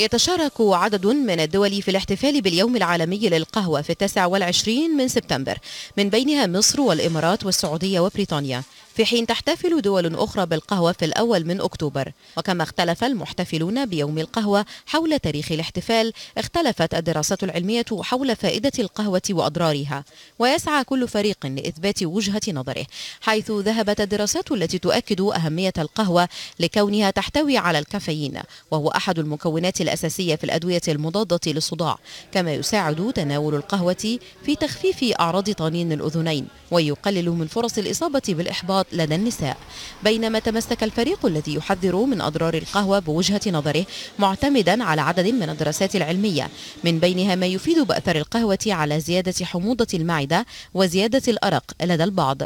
يتشارك عدد من الدول في الاحتفال باليوم العالمي للقهوة في 29 من سبتمبر من بينها مصر والإمارات والسعودية وبريطانيا في حين تحتفل دول أخرى بالقهوة في الأول من أكتوبر وكما اختلف المحتفلون بيوم القهوة حول تاريخ الاحتفال اختلفت الدراسات العلمية حول فائدة القهوة وأضرارها ويسعى كل فريق لإثبات وجهة نظره حيث ذهبت الدراسات التي تؤكد أهمية القهوة لكونها تحتوي على الكافيين وهو أحد المكونات الأساسية في الأدوية المضادة للصداع كما يساعد تناول القهوة في تخفيف أعراض طنين الأذنين ويقلل من فرص الإصابة بالإحباط الأمراض لدى النساء بينما تمسك الفريق الذي يحذر من أضرار القهوة بوجهة نظره معتمدا على عدد من الدراسات العلمية من بينها ما يفيد بأثر القهوة على زيادة حموضة المعدة وزيادة الأرق لدى البعض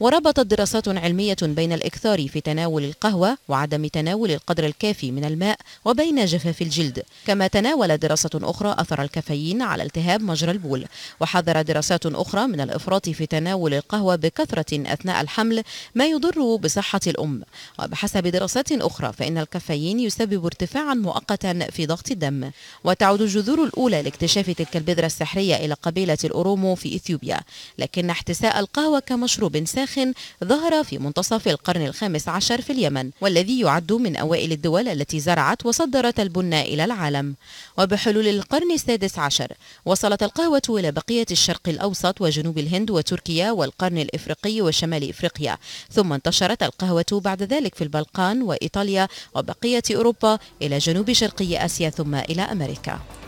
وربطت دراسات علمية بين الإكثار في تناول القهوة وعدم تناول القدر الكافي من الماء وبين جفاف الجلد كما تناول دراسة أخرى أثر الكافيين على التهاب مجرى البول وحذر دراسات أخرى من الإفراط في تناول القهوة بكثرة أثناء الحمل ما يضر بصحة الأم وبحسب دراسات أخرى فإن الكافيين يسبب ارتفاعا مؤقتا في ضغط الدم وتعود الجذور الأولى لاكتشاف تلك البذرة السحرية إلى قبيلة الأورومو في إثيوبيا لكن احتساء القهوة كمشروب سام مناخ ظهر في منتصف القرن الخامس عشر في اليمن والذي يعد من أوائل الدول التي زرعت وصدرت البن إلى العالم وبحلول القرن السادس عشر وصلت القهوة إلى بقية الشرق الأوسط وجنوب الهند وتركيا والقرن الإفريقي وشمال إفريقيا ثم انتشرت القهوة بعد ذلك في البلقان وإيطاليا وبقية أوروبا إلى جنوب شرقي آسيا ثم إلى أمريكا